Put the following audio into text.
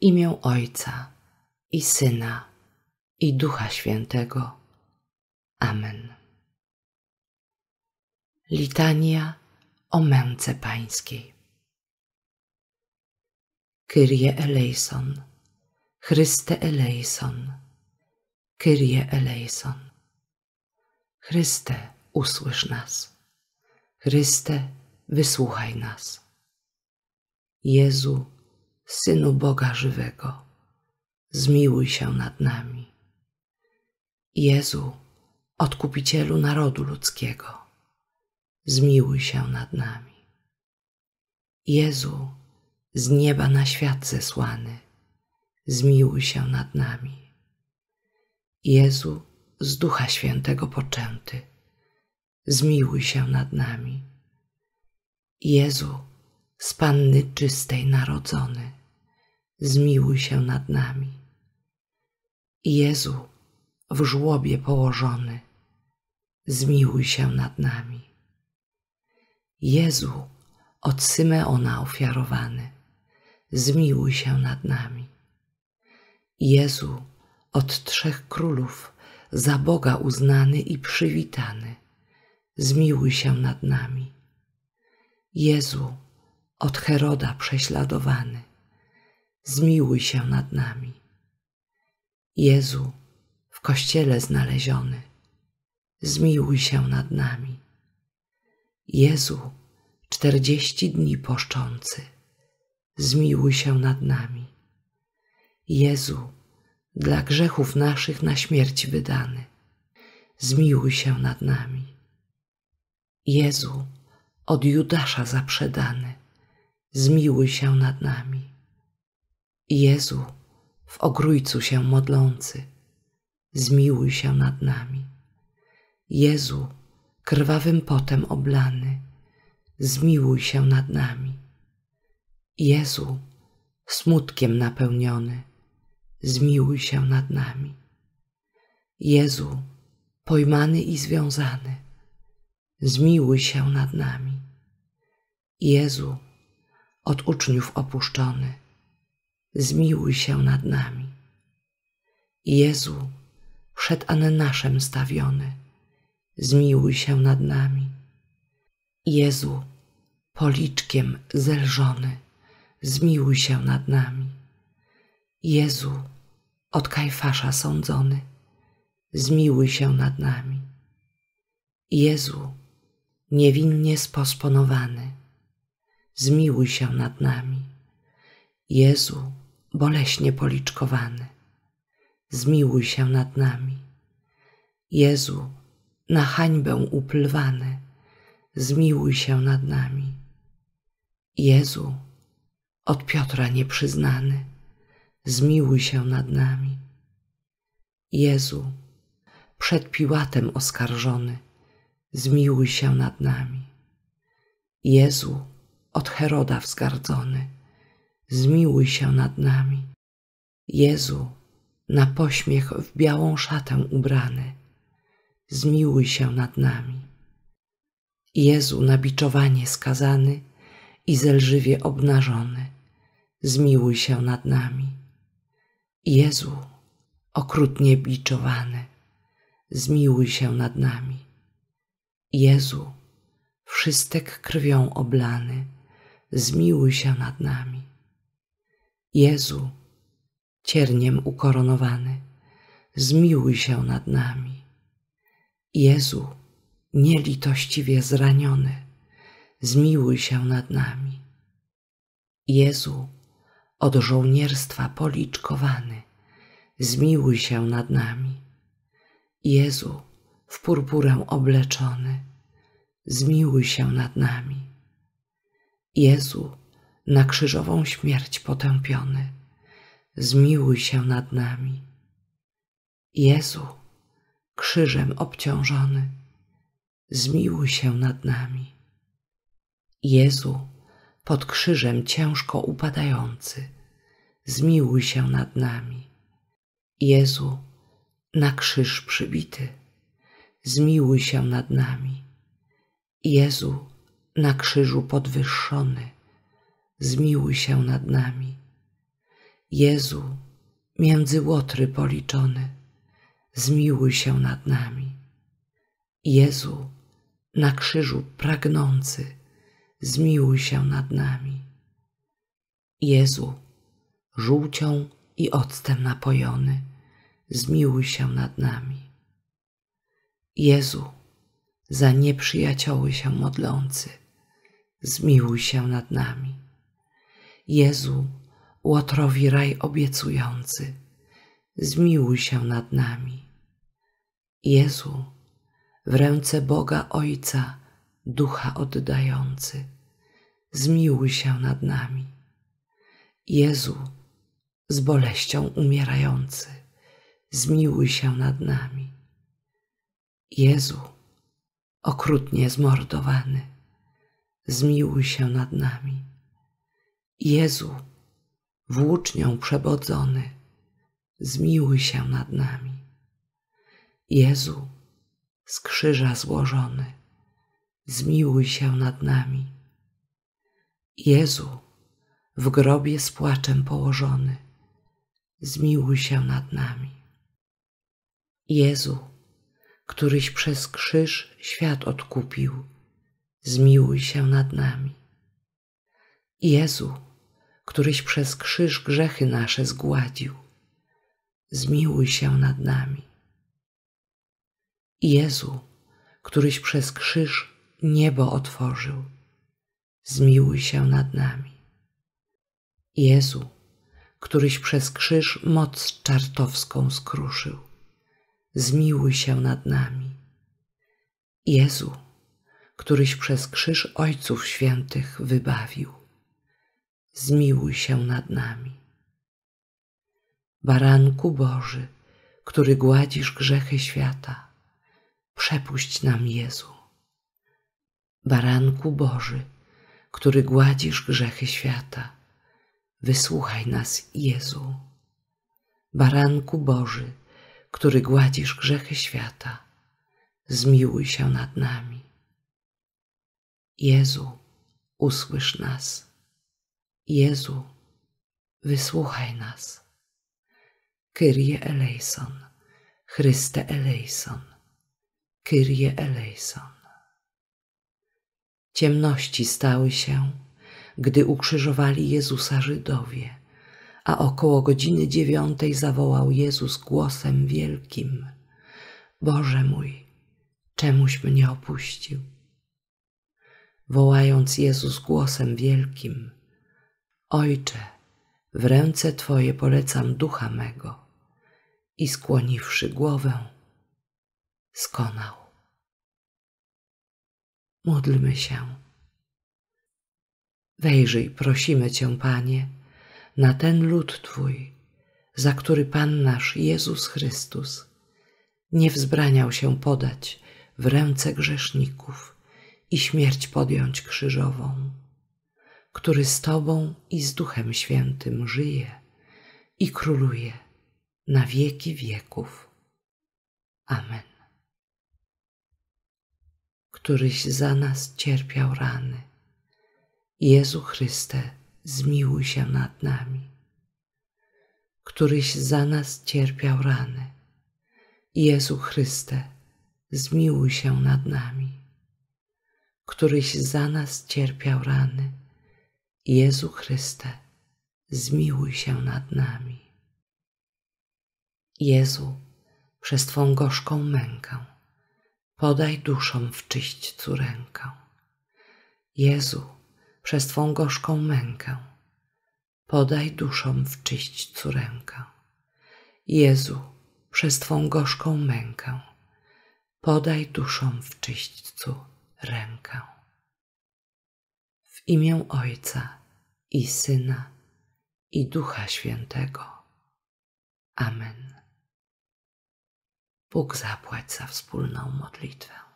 imię Ojca i Syna i Ducha Świętego. Amen. Litania o męce pańskiej. Kyrie eleison, Chryste eleison, Kyrie eleison. Chryste, usłysz nas. Chryste, wysłuchaj nas. Jezu, Synu Boga żywego, zmiłuj się nad nami. Jezu, odkupicielu narodu ludzkiego, zmiłuj się nad nami. Jezu, z nieba na świat zesłany, zmiłuj się nad nami. Jezu, z Ducha Świętego poczęty, zmiłuj się nad nami. Jezu, z Panny czystej narodzony, zmiłuj się nad nami. Jezu, w żłobie położony, zmiłuj się nad nami. Jezu, od Symeona ofiarowany, zmiłuj się nad nami. Jezu, od trzech królów, za Boga uznany i przywitany, zmiłuj się nad nami. Jezu, od Heroda prześladowany, zmiłuj się nad nami. Jezu, w kościele znaleziony, zmiłuj się nad nami. Jezu, czterdzieści dni poszczący, zmiłuj się nad nami. Jezu, dla grzechów naszych na śmierć wydany, zmiłuj się nad nami. Jezu, od Judasza zaprzedany, zmiłuj się nad nami. Jezu, w ogrójcu się modlący, zmiłuj się nad nami. Jezu, krwawym potem oblany, zmiłuj się nad nami. Jezu, smutkiem napełniony, zmiłuj się nad nami. Jezu, pojmany i związany, zmiłuj się nad nami. Jezu, od uczniów opuszczony, zmiłuj się nad nami. Jezu, przed ananaszem stawiony, zmiłuj się nad nami. Jezu, policzkiem zelżony, zmiłuj się nad nami. Jezu, od Kajfasza sądzony, zmiłuj się nad nami. Jezu, niewinnie sposponowany, zmiłuj się nad nami. Jezu, boleśnie policzkowany. Zmiłuj się nad nami. Jezu, na hańbę uplwany, zmiłuj się nad nami. Jezu, od Piotra nieprzyznany, zmiłuj się nad nami. Jezu, przed Piłatem oskarżony, zmiłuj się nad nami. Jezu, od Heroda wzgardzony, zmiłuj się nad nami. Jezu, na pośmiech w białą szatę ubrany, zmiłuj się nad nami. Jezu, na biczowanie skazany i zelżywie obnażony, zmiłuj się nad nami. Jezu, okrutnie biczowany, zmiłuj się nad nami. Jezu, wszystek krwią oblany, zmiłuj się nad nami. Jezu, cierniem ukoronowany, zmiłuj się nad nami. Jezu, nielitościwie zraniony, zmiłuj się nad nami. Jezu, od żołnierstwa policzkowany, zmiłuj się nad nami. Jezu, w purpurę obleczony, zmiłuj się nad nami. Jezu, na krzyżową śmierć potępiony, zmiłuj się nad nami. Jezu, krzyżem obciążony, zmiłuj się nad nami. Jezu, pod krzyżem ciężko upadający, zmiłuj się nad nami. Jezu, na krzyż przybity, zmiłuj się nad nami. Jezu, na krzyżu podwyższony, zmiłuj się nad nami. Jezu, między łotry policzony, zmiłuj się nad nami. Jezu, na krzyżu pragnący, zmiłuj się nad nami. Jezu, żółcią i octem napojony, zmiłuj się nad nami. Jezu, za nieprzyjacioły się modlący, zmiłuj się nad nami. Jezu, Łotrowi raj obiecujący, zmiłuj się nad nami. Jezu, w ręce Boga Ojca, Ducha oddający, zmiłuj się nad nami. Jezu, z boleścią umierający, zmiłuj się nad nami. Jezu, okrutnie zmordowany, zmiłuj się nad nami. Jezu, włócznią przebodzony, zmiłuj się nad nami. Jezu, z krzyża złożony, zmiłuj się nad nami. Jezu, w grobie z płaczem położony, zmiłuj się nad nami. Jezu, któryś przez krzyż świat odkupił, zmiłuj się nad nami. Jezu, któryś przez krzyż grzechy nasze zgładził. Zmiłuj się nad nami. Jezu, któryś przez krzyż niebo otworzył, zmiłuj się nad nami. Jezu, któryś przez krzyż moc czartowską skruszył, zmiłuj się nad nami. Jezu, któryś przez krzyż Ojców Świętych wybawił, zmiłuj się nad nami. Baranku Boży, który gładzisz grzechy świata, przepuść nam Jezu. Baranku Boży, który gładzisz grzechy świata, wysłuchaj nas Jezu. Baranku Boży, który gładzisz grzechy świata, zmiłuj się nad nami. Jezu, usłysz nas. Jezu, wysłuchaj nas. Kyrie eleison, Chryste eleison, Kyrie eleison. Ciemności stały się, gdy ukrzyżowali Jezusa Żydowie, a około godziny dziewiątej zawołał Jezus głosem wielkim – Boże mój, czemuś mnie opuścił? Wołając Jezus głosem wielkim – Ojcze, w ręce Twoje polecam ducha mego. I skłoniwszy głowę, skonał. Módlmy się. Wejrzyj, prosimy Cię, Panie, na ten lud Twój, za który Pan nasz Jezus Chrystus nie wzbraniał się podać w ręce grzeszników i śmierć podjąć krzyżową który z Tobą i z Duchem Świętym żyje i króluje na wieki wieków. Amen. Któryś za nas cierpiał rany. Jezu Chryste, zmiłuj się nad nami. Któryś za nas cierpiał rany. Jezu Chryste, zmiłuj się nad nami. Któryś za nas cierpiał rany. Jezu Chryste, zmiłuj się nad nami. Jezu, przez Twą gorzką mękę, podaj duszom w czyśćcu rękę. Jezu, przez Twą gorzką mękę, podaj duszom w czyśćcu rękę. Jezu, przez Twą gorzką mękę, podaj duszom w czyśćcu rękę. W imię Ojca i Syna i Ducha Świętego. Amen. Bóg zapłać za wspólną modlitwę.